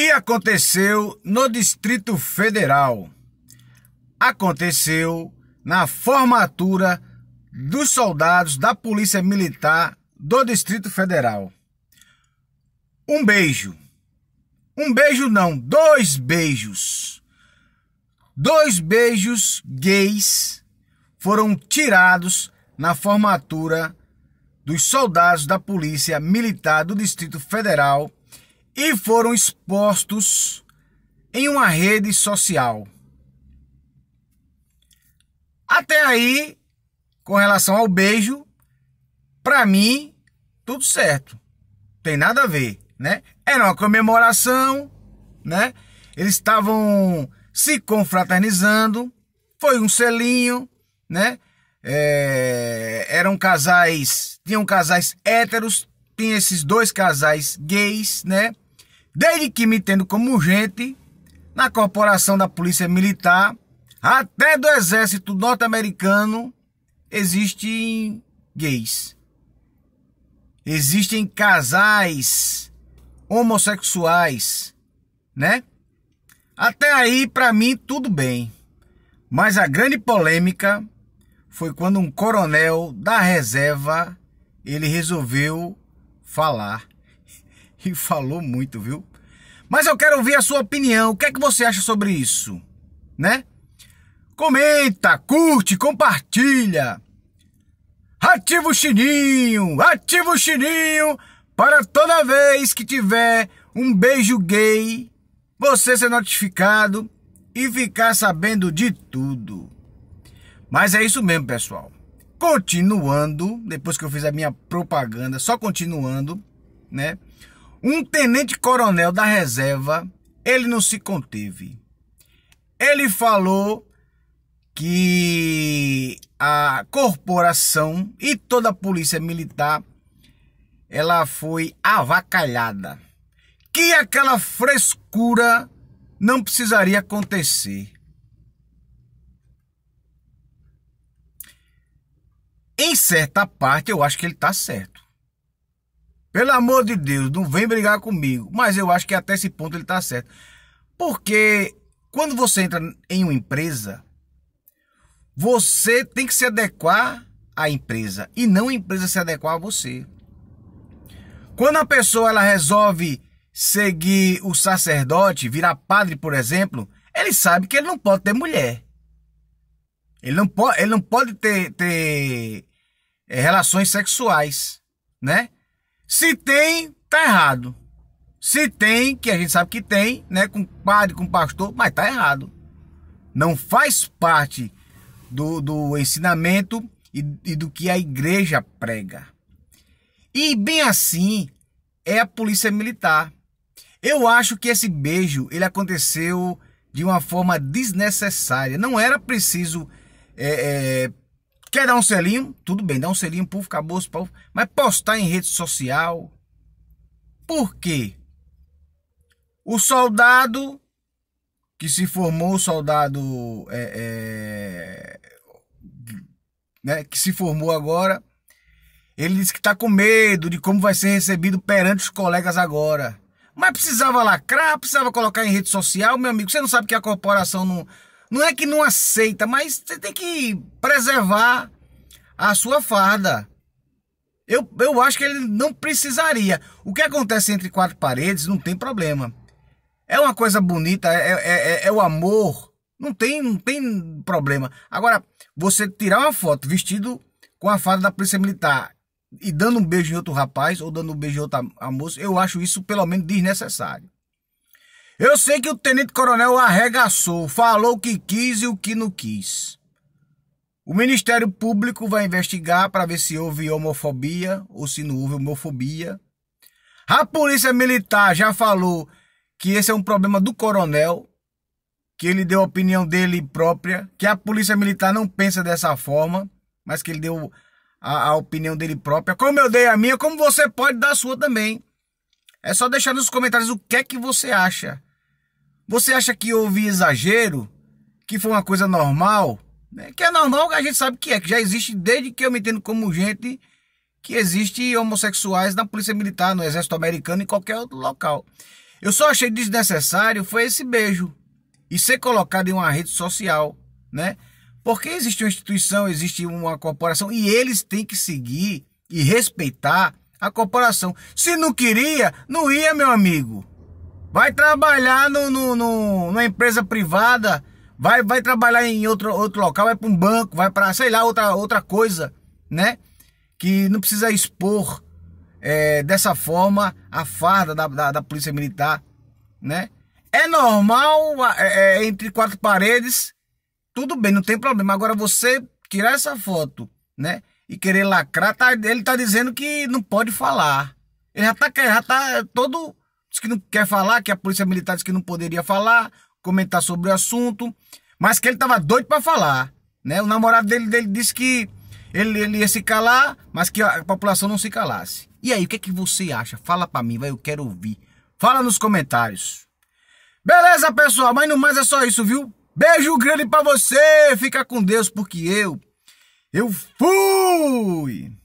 que aconteceu no Distrito Federal? Aconteceu na formatura dos soldados da Polícia Militar do Distrito Federal. Um beijo. Um beijo não, dois beijos. Dois beijos gays foram tirados na formatura dos soldados da Polícia Militar do Distrito Federal e foram expostos em uma rede social. Até aí, com relação ao beijo, para mim, tudo certo. Tem nada a ver, né? Era uma comemoração, né? Eles estavam se confraternizando, foi um selinho, né? É, eram casais, tinham casais héteros, tinha esses dois casais gays, né? desde que me tendo como gente na corporação da Polícia Militar até do Exército Norte-Americano existem gays. Existem casais homossexuais, né? Até aí, para mim, tudo bem. Mas a grande polêmica foi quando um coronel da reserva ele resolveu falar E falou muito, viu? Mas eu quero ouvir a sua opinião. O que é que você acha sobre isso? Né? Comenta, curte, compartilha. Ativa o sininho, ativa o sininho para toda vez que tiver um beijo gay, você ser notificado e ficar sabendo de tudo. Mas é isso mesmo, pessoal. Continuando, depois que eu fiz a minha propaganda, só continuando, né? Um tenente-coronel da reserva, ele não se conteve. Ele falou que a corporação e toda a polícia militar ela foi avacalhada. Que aquela frescura não precisaria acontecer. Em certa parte, eu acho que ele está certo. Pelo amor de Deus, não vem brigar comigo. Mas eu acho que até esse ponto ele está certo. Porque quando você entra em uma empresa, você tem que se adequar à empresa e não a empresa se adequar a você. Quando a pessoa ela resolve seguir o sacerdote, virar padre, por exemplo, ele sabe que ele não pode ter mulher. Ele não pode, ele não pode ter, ter eh, relações sexuais, né? Se tem, tá errado. Se tem, que a gente sabe que tem, né? Com padre, com pastor, mas tá errado. Não faz parte do, do ensinamento e, e do que a igreja prega. E bem assim é a polícia militar. Eu acho que esse beijo ele aconteceu de uma forma desnecessária. Não era preciso é, é, Quer dar um selinho? Tudo bem, dá um selinho, puf, acabou, puf, mas postar em rede social. Por quê? O soldado que se formou, o soldado é, é, né, que se formou agora, ele disse que está com medo de como vai ser recebido perante os colegas agora. Mas precisava lacrar, precisava colocar em rede social, meu amigo. Você não sabe que a corporação não, não é que não aceita, mas você tem que preservar a sua farda. Eu, eu acho que ele não precisaria. O que acontece entre quatro paredes não tem problema. É uma coisa bonita, é, é, é o amor. Não tem, não tem problema. Agora, você tirar uma foto vestido com a farda da polícia militar e dando um beijo em outro rapaz ou dando um beijo em outra moça, eu acho isso pelo menos desnecessário. Eu sei que o Tenente Coronel arregaçou, falou o que quis e o que não quis. O Ministério Público vai investigar para ver se houve homofobia ou se não houve homofobia. A Polícia Militar já falou que esse é um problema do coronel, que ele deu a opinião dele própria, que a Polícia Militar não pensa dessa forma, mas que ele deu a, a opinião dele própria. Como eu dei a minha, como você pode dar a sua também. É só deixar nos comentários o que é que você acha você acha que houve exagero? Que foi uma coisa normal? Né? Que é normal, a gente sabe que é, que já existe desde que eu me entendo como gente, que existe homossexuais na polícia militar, no exército americano, em qualquer outro local. Eu só achei desnecessário foi esse beijo e ser colocado em uma rede social, né? Porque existe uma instituição, existe uma corporação e eles têm que seguir e respeitar a corporação. Se não queria, não ia, meu amigo. Vai trabalhar no, no, no, numa empresa privada, vai, vai trabalhar em outro, outro local, vai para um banco, vai para, sei lá, outra, outra coisa, né? Que não precisa expor é, dessa forma a farda da, da, da, polícia militar, né? É normal, é, é, entre quatro paredes, tudo bem, não tem problema. Agora você tirar essa foto, né? E querer lacrar, tá, ele tá dizendo que não pode falar. Ele já tá, já tá todo disse que não quer falar, que a polícia militar disse que não poderia falar, comentar sobre o assunto, mas que ele estava doido para falar, né? O namorado dele, dele disse que ele, ele ia se calar, mas que a população não se calasse. E aí, o que é que você acha? Fala para mim, vai, eu quero ouvir. Fala nos comentários. Beleza, pessoal, mas no mais é só isso, viu? Beijo grande para você, fica com Deus, porque eu, eu fui!